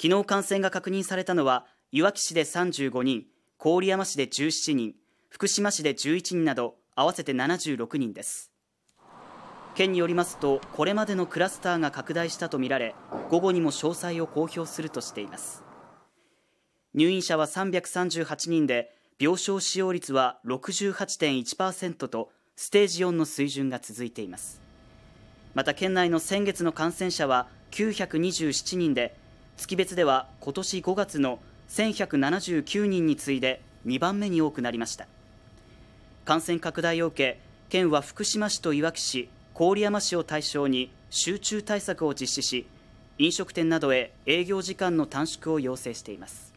昨日感染が確認されたのは、いわき市で35人、郡山市で17人、福島市で11人など、合わせて76人です。県によりますと、これまでのクラスターが拡大したとみられ、午後にも詳細を公表するとしています。入院者は338人で、病床使用率は68.1%と、ステージ4の水準が続いています。また県内の先月の感染者は927人で、月別では今年5月の1179人に次いで2番目に多くなりました感染拡大を受け県は福島市といわき市郡山市を対象に集中対策を実施し飲食店などへ営業時間の短縮を要請しています